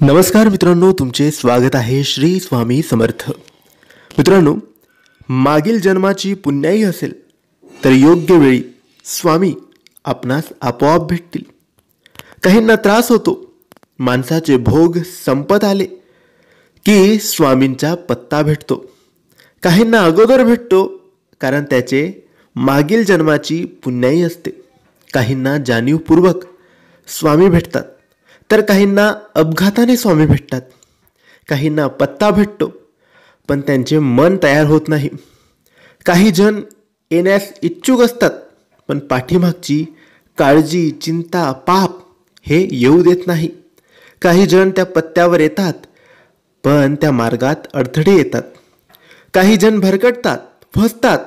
नमस्कार मित्रांनो तुमचे स्वागत आहे श्री स्वामी समर्थ मित्रांनो मागील जन्माची पुण्याई असेल तर योग्य वेळी स्वामी आपणास आपोआप भेटतील काहींना त्रास होतो माणसाचे भोग संपत आले की स्वामींचा पत्ता भेटतो काहींना अगोदर भेटतो कारण त्याचे मागील जन्माची पुण्याई असते काहींना जाणीवपूर्वक स्वामी भेटतात तर काहींना अपघाताने स्वामी भेटतात काहींना पत्ता भेटतो पण त्यांचे मन तयार होत नाही काही जण येण्यास इच्छुक असतात पण पाठीमागची काळजी चिंता पाप हे येऊ देत नाही काही जण त्या पत्त्यावर येतात पण त्या मार्गात अडथळे येतात काही जण भरकटतात फसतात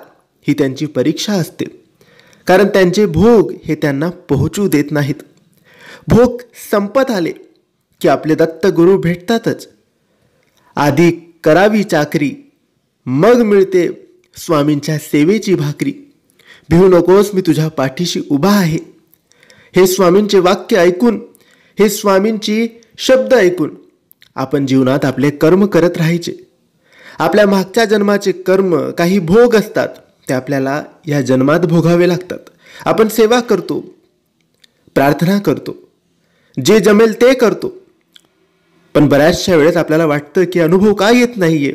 ही त्यांची परीक्षा असते कारण त्यांचे भोग हे त्यांना पोहोचू देत नाहीत भोग संपत आले की आपले गुरु भेटतातच आधी करावी चाकरी मग मिळते स्वामींच्या सेवेची भाकरी भिवू नकोस मी तुझ्या पाठीशी उभा आहे हे स्वामींचे वाक्य ऐकून हे स्वामींची शब्द ऐकून आपण जीवनात आपले कर्म करत राहायचे आपल्या मागच्या जन्माचे कर्म काही भोग असतात ते आपल्याला या जन्मात भोगावे लागतात आपण सेवा करतो प्रार्थना करतो जे जमेल ते करतो पण बऱ्याचशा वेळेस आपल्याला वाटतं की अनुभव का येत नाहीये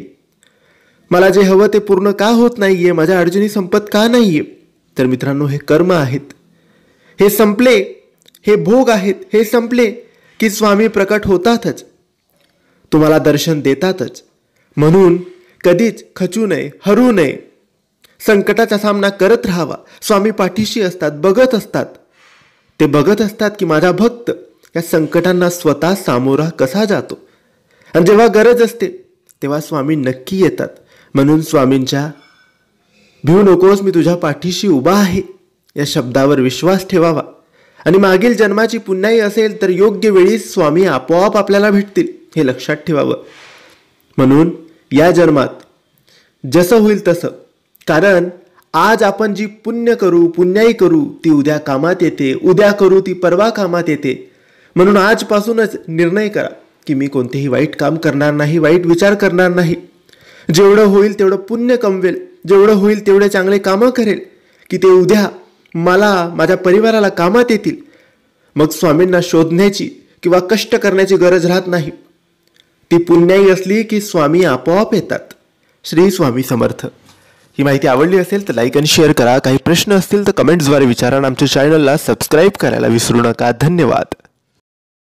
मला जे हवं ते पूर्ण का होत नाहीये माझ्या अडचणी संपत का नाहीये तर मित्रांनो हे कर्म आहेत हे संपले हे भोग आहेत हे संपले की स्वामी प्रकट होतातच तुम्हाला दर्शन देतातच म्हणून कधीच खचू नये हरू नये संकटाचा सामना करत राहावा स्वामी पाठीशी असतात बघत असतात ते बघत असतात की माझा भक्त या संकटांना स्वतः सामोरा कसा जातो आणि जेव्हा गरज असते तेव्हा स्वामी नक्की येतात म्हणून स्वामींच्या भिऊ नकोस मी तुझ्या पाठीशी उभा आहे या शब्दावर विश्वास ठेवावा आणि मागील जन्माची पुण्याई असेल तर योग्य वेळी स्वामी आपोआप आपल्याला भेटतील हे लक्षात ठेवावं म्हणून या जन्मात जसं होईल तसं कारण आज आपण जी पुण्य करू पुण्याई करू ती उद्या कामात येते उद्या करू ती परवा कामात येते म्हणून आजपासूनच निर्णय करा की मी कोणतेही वाईट काम करणार नाही वाईट विचार करणार नाही जेवढं होईल तेवढं पुण्य कमवेल जेवढं होईल तेवढे चांगले कामं करेल की ते उद्या मला माझ्या परिवाराला कामात येतील मग स्वामींना शोधण्याची किंवा कष्ट करण्याची गरज राहत नाही ती पुण्याई असली की स्वामी आपोआप येतात श्री स्वामी समर्थ ही माहिती आवडली असेल तर लाईक आणि शेअर करा काही प्रश्न असतील तर कमेंट्सद्वारे विचारा आमच्या चॅनलला सबस्क्राईब करायला विसरू नका धन्यवाद